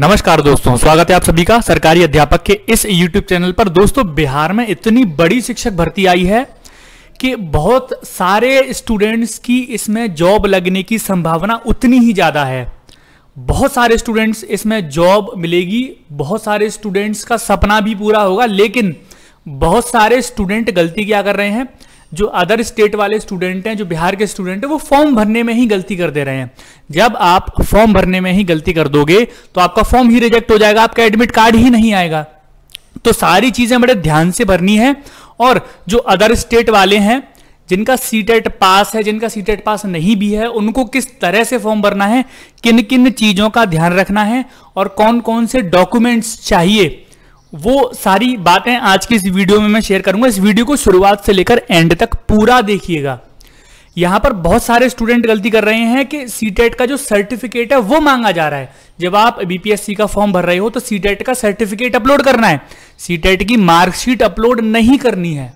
नमस्कार दोस्तों स्वागत है आप सभी का सरकारी अध्यापक के इस YouTube चैनल पर दोस्तों बिहार में इतनी बड़ी शिक्षक भर्ती आई है कि बहुत सारे स्टूडेंट्स की इसमें जॉब लगने की संभावना उतनी ही ज़्यादा है बहुत सारे स्टूडेंट्स इसमें जॉब मिलेगी बहुत सारे स्टूडेंट्स का सपना भी पूरा होगा लेकिन बहुत सारे स्टूडेंट गलती क्या कर रहे हैं जो अदर स्टेट वाले स्टूडेंट हैं जो बिहार के स्टूडेंट हैं वो फॉर्म भरने में ही गलती कर दे रहे हैं जब आप फॉर्म भरने में ही गलती कर दोगे तो आपका फॉर्म ही रिजेक्ट हो जाएगा आपका एडमिट कार्ड ही नहीं आएगा तो सारी चीजें बड़े ध्यान से भरनी है और जो अदर स्टेट वाले हैं जिनका टेट पास e है जिनका सीटेट पास e नहीं भी है उनको किस तरह से फॉर्म भरना है किन किन चीजों का ध्यान रखना है और कौन कौन से डॉक्यूमेंट्स चाहिए वो सारी बातें आज की इस वीडियो में मैं शेयर करूंगा इस वीडियो को शुरुआत से लेकर एंड तक पूरा देखिएगा यहां पर बहुत सारे स्टूडेंट गलती कर रहे हैं कि सी e का जो सर्टिफिकेट है वो मांगा जा रहा है जब आप बीपीएससी का फॉर्म भर रहे हो तो सी e का सर्टिफिकेट अपलोड करना है सी e की मार्कशीट अपलोड नहीं करनी है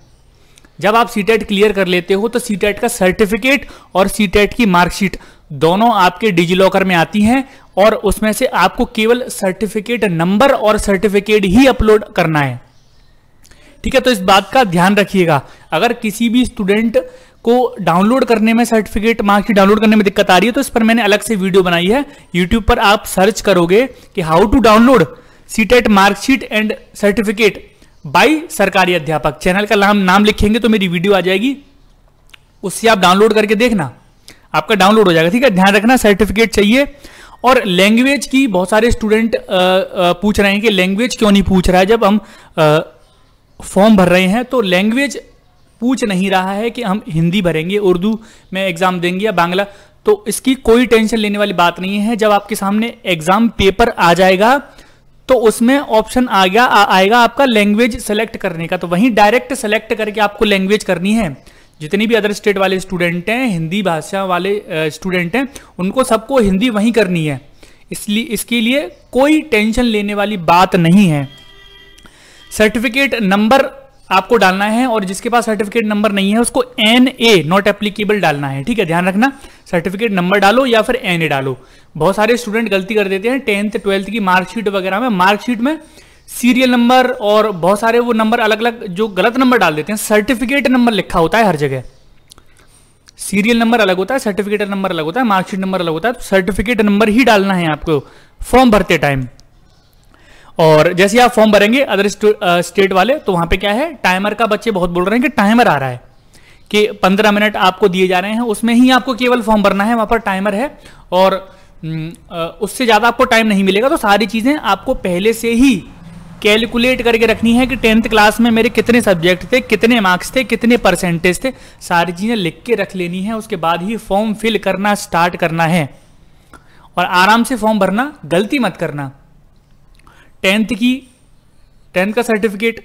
जब आप सी क्लियर कर लेते हो तो सी का सर्टिफिकेट और सी की मार्कशीट दोनों आपके डिजी लॉकर में आती हैं और उसमें से आपको केवल सर्टिफिकेट नंबर और सर्टिफिकेट ही अपलोड करना है ठीक है तो इस बात का ध्यान रखिएगा अगर किसी भी स्टूडेंट को डाउनलोड करने में सर्टिफिकेट मार्क्स डाउनलोड करने में दिक्कत आ रही है तो इस पर मैंने अलग से वीडियो बनाई है यूट्यूब पर आप सर्च करोगे कि how to download CTET marksheet and certificate by सरकारी अध्यापक चैनल का नाम नाम लिखेंगे तो मेरी वीडियो आ जाएगी उससे आप डाउनलोड करके देखना आपका डाउनलोड हो जाएगा ठीक है ध्यान रखना सर्टिफिकेट चाहिए और लैंग्वेज की बहुत सारे स्टूडेंट पूछ रहे हैं कि लैंग्वेज क्यों नहीं पूछ रहा है जब हम फॉर्म भर रहे हैं तो लैंग्वेज पूछ नहीं रहा है कि हम हिंदी भरेंगे उर्दू में एग्जाम देंगे या बांग्ला तो इसकी कोई टेंशन लेने वाली बात नहीं है जब आपके सामने एग्जाम पेपर आ जाएगा तो उसमें ऑप्शन आ गया आ, आएगा आपका लैंग्वेज सेलेक्ट करने का तो वहीं डायरेक्ट सेलेक्ट करके आपको लैंग्वेज करनी है जितनी भी अदर स्टेट वाले स्टूडेंट हैं हिंदी भाषा वाले स्टूडेंट हैं उनको सबको हिंदी वहीं करनी है इसलिए इसके लिए कोई टेंशन लेने वाली बात नहीं है सर्टिफिकेट नंबर आपको डालना है और जिसके पास सर्टिफिकेट नंबर नहीं है उसको एन ए नॉट एप्लीकेबल डालना है ठीक है ध्यान रखना सर्टिफिकेट नंबर डालो या फिर एन ए डालो बहुत सारे स्टूडेंट गलती कर देते हैं टेंथ ट्वेल्थ की मार्कशीट वगैरह में मार्कशीट में सीरियल नंबर और बहुत सारे वो नंबर अलग अलग जो गलत नंबर डाल देते हैं सर्टिफिकेट नंबर लिखा होता है हर जगह सीरियल नंबर अलग होता है सर्टिफिकेट नंबर अलग होता है मार्कशीट नंबर अलग होता है तो सर्टिफिकेट नंबर ही डालना है आपको फॉर्म भरते टाइम और जैसे आप फॉर्म भरेंगे अदर स्टेट वाले तो वहां पे क्या है टाइमर का बच्चे बहुत बोल रहे हैं कि टाइमर आ रहा है कि पंद्रह मिनट आपको दिए जा रहे हैं उसमें ही आपको केवल फॉर्म भरना है वहां पर टाइमर है और हम्म, उससे ज़्यादा आपको टाइम नहीं मिलेगा तो सारी चीज़ें आपको पहले से ही कैलकुलेट करके रखनी है कि टेंथ क्लास में मेरे कितने सब्जेक्ट थे कितने मार्क्स थे कितने परसेंटेज थे सारी चीज़ें लिख के रख लेनी है उसके बाद ही फॉर्म फिल करना स्टार्ट करना है और आराम से फॉर्म भरना गलती मत करना टेंथ की टेंथ का सर्टिफिकेट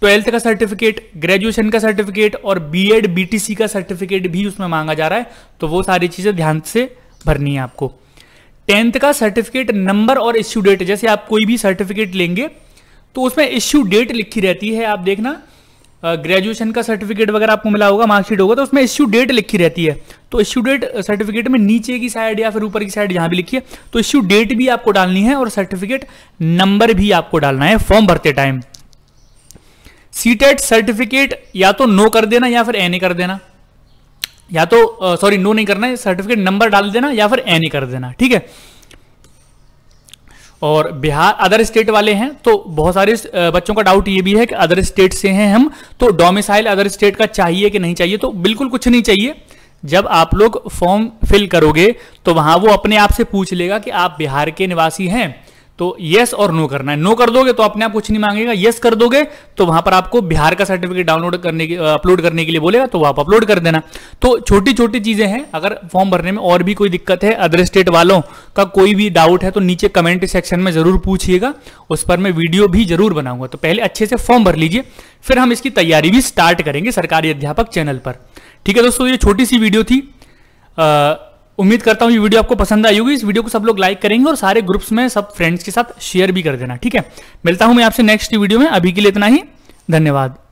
ट्वेल्थ का सर्टिफिकेट ग्रेजुएशन का सर्टिफिकेट और बी एड का सर्टिफिकेट भी उसमें मांगा जा रहा है तो वो सारी चीज़ें ध्यान से भरनी है आपको टेंथ का सर्टिफिकेट नंबर और इश्यू डेट जैसे आप कोई भी सर्टिफिकेट लेंगे तो उसमें इश्यू डेट लिखी रहती है आप देखना ग्रेजुएशन का सर्टिफिकेट वगैरह आपको मिला होगा मार्कशीट होगा तो उसमें इश्यू डेट लिखी रहती है तो इश्यू डेट सर्टिफिकेट में नीचे की साइड या फिर ऊपर की साइड जहां भी लिखी है तो इश्यू डेट भी आपको डालनी है और सर्टिफिकेट नंबर भी आपको डालना है फॉर्म भरते टाइम सीटेट सर्टिफिकेट या तो नो कर देना या फिर एन कर देना या तो सॉरी नो नहीं करना है सर्टिफिकेट नंबर डाल देना या फिर एन कर देना ठीक है और बिहार अदर स्टेट वाले हैं तो बहुत सारे बच्चों का डाउट ये भी है कि अदर स्टेट से हैं हम तो डोमिसाइल अदर स्टेट का चाहिए कि नहीं चाहिए तो बिल्कुल कुछ नहीं चाहिए जब आप लोग फॉर्म फिल करोगे तो वहां वो अपने आप से पूछ लेगा कि आप बिहार के निवासी हैं तो यस और नो करना है नो कर दोगे तो अपने आप कुछ नहीं मांगेगा यस कर दोगे तो वहां पर आपको बिहार का सर्टिफिकेट डाउनलोड करने के अपलोड करने के लिए बोलेगा तो आप अपलोड कर देना तो छोटी छोटी चीजें हैं अगर फॉर्म भरने में और भी कोई दिक्कत है अदर स्टेट वालों का कोई भी डाउट है तो नीचे कमेंट सेक्शन में जरूर पूछिएगा उस पर मैं वीडियो भी जरूर बनाऊंगा तो पहले अच्छे से फॉर्म भर लीजिए फिर हम इसकी तैयारी भी स्टार्ट करेंगे सरकारी अध्यापक चैनल पर ठीक है दोस्तों ये छोटी सी वीडियो थी उम्मीद करता हूँ ये वीडियो आपको पसंद आई होगी इस वीडियो को सब लोग लाइक करेंगे और सारे ग्रुप्स में सब फ्रेंड्स के साथ शेयर भी कर देना ठीक है मिलता हूँ मैं आपसे नेक्स्ट वीडियो में अभी के लिए इतना ही धन्यवाद